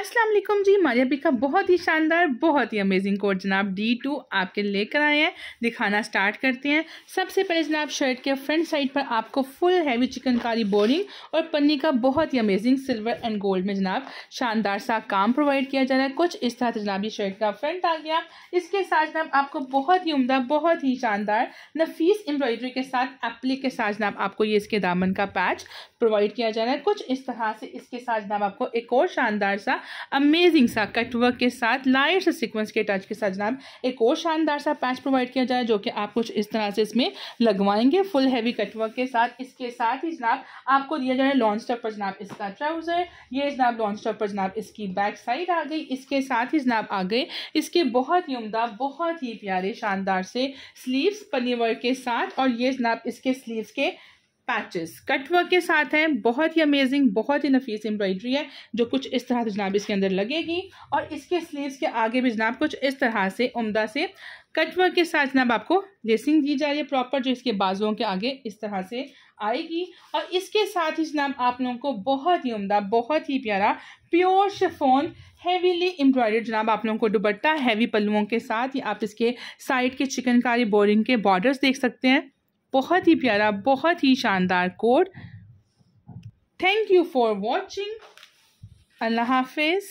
अस्सलाम वालेकुम G P का बहुत ही शानदार बहुत ही अमेजिंग कोड जनाब डी टू आपके लेकर आए हैं दिखाना स्टार्ट करते हैं सबसे पहले जनाब शर्ट के फ्रंट साइड पर आपको फुल हैवी चिकनकारी बोरिंग और पन्नी का बहुत ही अमेजिंग सिल्वर एंड गोल्ड में जनाब शानदार सा काम प्रोवाइड किया जा रहा है कुछ इस तरह से जनाब ये शर्ट का फ्रंट आ गया इसके साथ जनाब आपको बहुत ही उमदा बहुत ही शानदार नफीस एम्ब्रॉयडरी के साथ एप्ली के साथ जनाब आपको ये इसके दामन का पैच प्रोवाइड किया जा रहा है कुछ इस तरह से इसके साथ जनाब आपको एक और शानदार सा अमेजिंग सा कटवर्क के साथ लाइट से सिक्वेंस के टच के साथ जनाब एक और शानदार सा पैच प्रोवाइड किया जाए जो कि आप कुछ इस तरह से इसमें लगवाएंगे फुल हैवी कटवर्क के साथ इसके साथ ही जनाब आपको दिया जाए लॉन्च टॉप पर जनाब इसका ट्राउज़र ये जनाब लॉन्च टॉप पर जनाब इसकी बैक साइड आ गई इसके साथ ही जनाब आ गए इसके बहुत ही उमदा बहुत ही प्यारे शानदार से स्लीव्स पनीवर के साथ और ये जनाब इसके स्लीव्स के पैचेस कट वर्क के साथ हैं बहुत ही अमेजिंग बहुत ही नफीस एम्ब्रॉयडरी है जो कुछ इस तरह से जनाब इसके अंदर लगेगी और इसके स्लीव्स के आगे भी जनाब कुछ इस तरह से उमदा से कट वर्क के साथ जनाब आपको लेसिंग दी जा रही है प्रॉपर जो इसके बाजुओं के आगे इस तरह से आएगी और इसके साथ ही जनाब आप लोगों को बहुत ही उमदा बहुत ही प्यारा प्योर शिफोन हैवीली एम्ब्रॉयडर्ड जनाब आप लोगों को दुबट्टा हैवी पल्लुओं के साथ ही आप इसके साइड के चिकनकारी बोरिंग के बॉर्डर्स देख सकते हैं बहुत ही प्यारा बहुत ही शानदार code thank you for watching अल्लाह हाफिज़